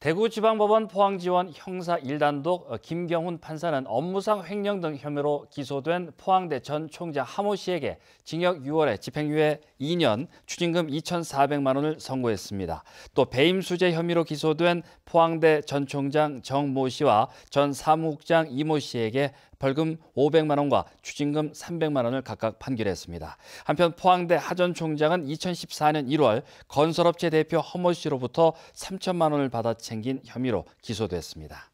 대구지방법원 포항지원 형사 1단독 어, 김경훈 판사는 업무상 횡령 등 혐의로 기소된 포항대 전총재 하모 씨에게 징역 6월에 집행유예 2년, 추징금 2,400만 원을 선고했습니다. 또 배임수재 혐의로 기소된 포항대 전 총장 정 모 씨와 전 사무국장 이모 씨에게 벌금 500만 원과 추징금 300만 원을 각각 판결했습니다. 한편 포항대 하전 총장은 2014년 1월 건설업체 대표 허모 씨로부터 3천만 원을 받아 챙긴 혐의로 기소됐습니다.